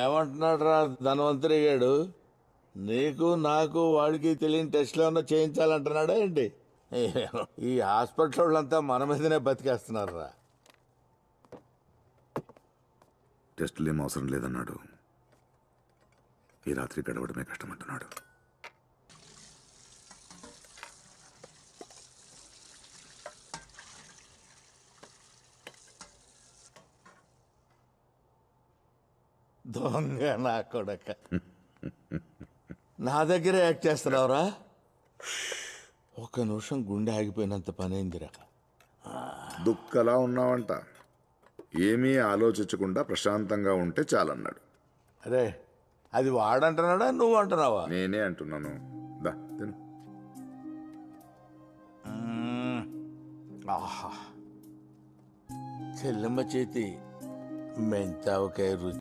ఏమంటున్నాడు రా ధనవంతుడి గాడు నీకు నాకు వాడికి తెలియని టెస్ట్లు ఏమన్నా చేయించాలంటున్నాడా ఏంటి ఈ హాస్పిటల్ వాళ్ళంతా మన మీదనే బతికేస్తున్నారు రా టెస్టులు ఏం అవసరం లేదన్నాడు ఈ రాత్రి గడవడమే కష్టమంటున్నాడు దొంగ నా కొడక నా దగ్గర యాక్ట్ చేస్తున్నావురా ఒక నిమిషం గుండె ఆగిపోయినంత పనైందిరా దుక్కలా ఉన్నావంట ఏమీ ఆలోచించకుండా ప్రశాంతంగా ఉంటే చాలన్నాడు అరే అది వాడంటున్నాడా నువ్వు అంటున్నావా నేనే అంటున్నాను దా తిను ఆహా చెల్లమ్మ చేతి మెంతావకాయ రుచి